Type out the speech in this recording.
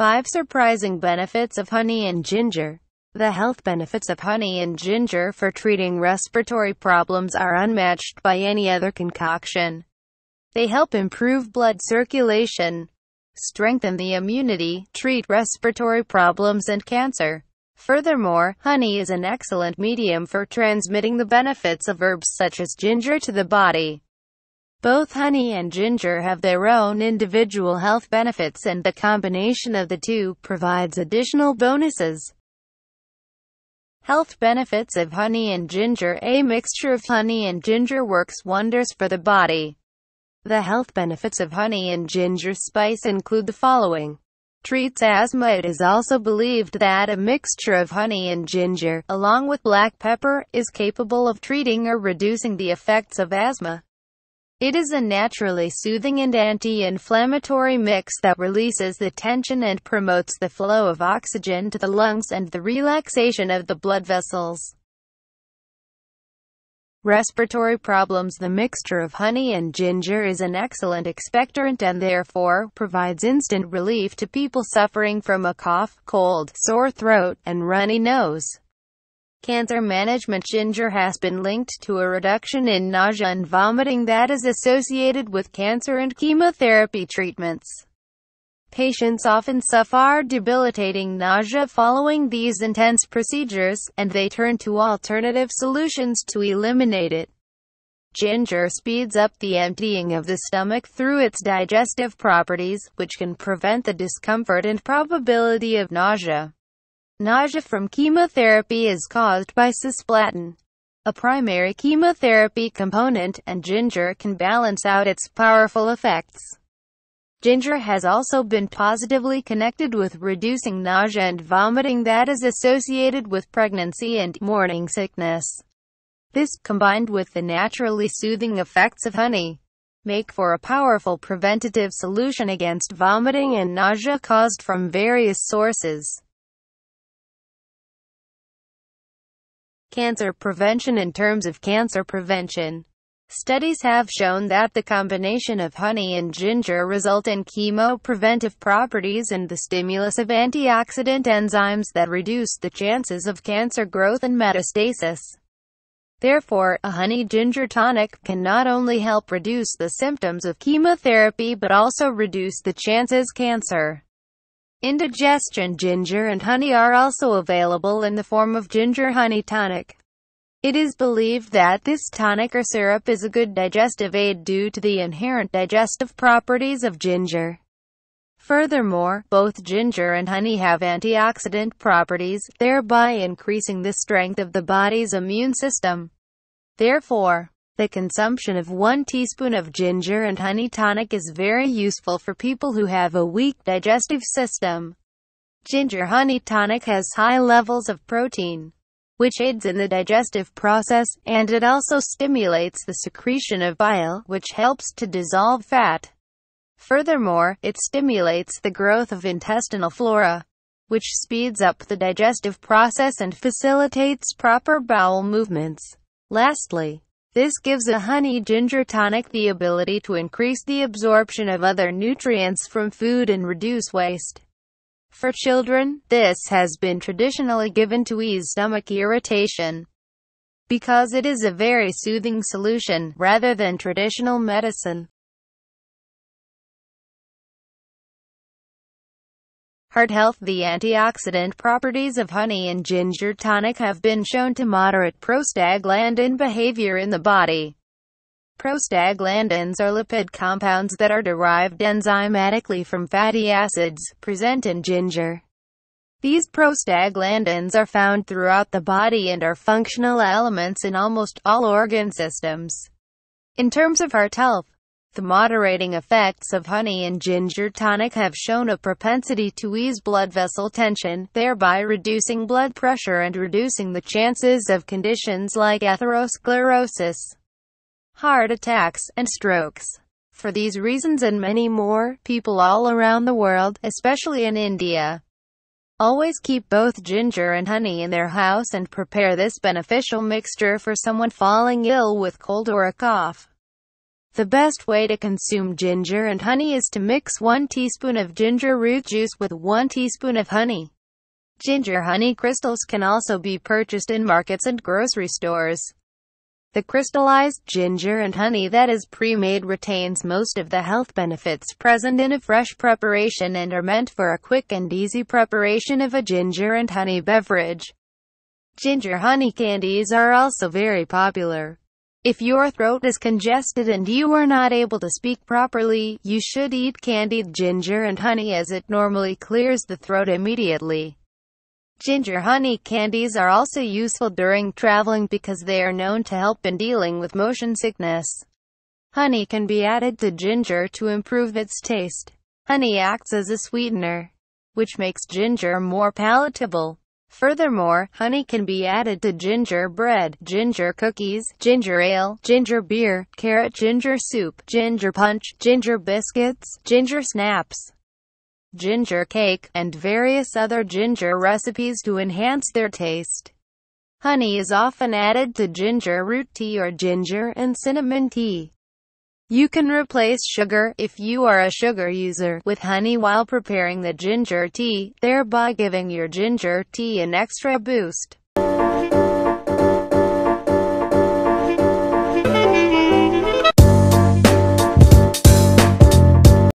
5 Surprising Benefits of Honey and Ginger The health benefits of honey and ginger for treating respiratory problems are unmatched by any other concoction. They help improve blood circulation, strengthen the immunity, treat respiratory problems and cancer. Furthermore, honey is an excellent medium for transmitting the benefits of herbs such as ginger to the body. Both honey and ginger have their own individual health benefits and the combination of the two provides additional bonuses. Health benefits of honey and ginger A mixture of honey and ginger works wonders for the body. The health benefits of honey and ginger spice include the following. Treats asthma It is also believed that a mixture of honey and ginger, along with black pepper, is capable of treating or reducing the effects of asthma. It is a naturally soothing and anti-inflammatory mix that releases the tension and promotes the flow of oxygen to the lungs and the relaxation of the blood vessels. Respiratory problems The mixture of honey and ginger is an excellent expectorant and therefore, provides instant relief to people suffering from a cough, cold, sore throat, and runny nose. Cancer management ginger has been linked to a reduction in nausea and vomiting that is associated with cancer and chemotherapy treatments. Patients often suffer debilitating nausea following these intense procedures, and they turn to alternative solutions to eliminate it. Ginger speeds up the emptying of the stomach through its digestive properties, which can prevent the discomfort and probability of nausea. Nausea from chemotherapy is caused by cisplatin, a primary chemotherapy component, and ginger can balance out its powerful effects. Ginger has also been positively connected with reducing nausea and vomiting that is associated with pregnancy and morning sickness. This, combined with the naturally soothing effects of honey, make for a powerful preventative solution against vomiting and nausea caused from various sources. Cancer prevention In terms of cancer prevention, studies have shown that the combination of honey and ginger result in chemo-preventive properties and the stimulus of antioxidant enzymes that reduce the chances of cancer growth and metastasis. Therefore, a honey ginger tonic can not only help reduce the symptoms of chemotherapy but also reduce the chances cancer Indigestion ginger and honey are also available in the form of ginger honey tonic. It is believed that this tonic or syrup is a good digestive aid due to the inherent digestive properties of ginger. Furthermore, both ginger and honey have antioxidant properties, thereby increasing the strength of the body's immune system. Therefore, the consumption of one teaspoon of ginger and honey tonic is very useful for people who have a weak digestive system. Ginger honey tonic has high levels of protein, which aids in the digestive process, and it also stimulates the secretion of bile, which helps to dissolve fat. Furthermore, it stimulates the growth of intestinal flora, which speeds up the digestive process and facilitates proper bowel movements. Lastly, this gives a honey ginger tonic the ability to increase the absorption of other nutrients from food and reduce waste. For children, this has been traditionally given to ease stomach irritation because it is a very soothing solution, rather than traditional medicine. Heart health The antioxidant properties of honey and ginger tonic have been shown to moderate prostaglandin behavior in the body. Prostaglandins are lipid compounds that are derived enzymatically from fatty acids, present in ginger. These prostaglandins are found throughout the body and are functional elements in almost all organ systems. In terms of heart health, the moderating effects of honey and ginger tonic have shown a propensity to ease blood vessel tension, thereby reducing blood pressure and reducing the chances of conditions like atherosclerosis, heart attacks, and strokes. For these reasons and many more, people all around the world, especially in India, always keep both ginger and honey in their house and prepare this beneficial mixture for someone falling ill with cold or a cough. The best way to consume ginger and honey is to mix 1 teaspoon of ginger root juice with 1 teaspoon of honey. Ginger honey crystals can also be purchased in markets and grocery stores. The crystallized ginger and honey that is pre-made retains most of the health benefits present in a fresh preparation and are meant for a quick and easy preparation of a ginger and honey beverage. Ginger honey candies are also very popular. If your throat is congested and you are not able to speak properly, you should eat candied ginger and honey as it normally clears the throat immediately. Ginger honey candies are also useful during traveling because they are known to help in dealing with motion sickness. Honey can be added to ginger to improve its taste. Honey acts as a sweetener, which makes ginger more palatable. Furthermore, honey can be added to ginger bread, ginger cookies, ginger ale, ginger beer, carrot ginger soup, ginger punch, ginger biscuits, ginger snaps, ginger cake, and various other ginger recipes to enhance their taste. Honey is often added to ginger root tea or ginger and cinnamon tea. You can replace sugar, if you are a sugar user, with honey while preparing the ginger tea, thereby giving your ginger tea an extra boost.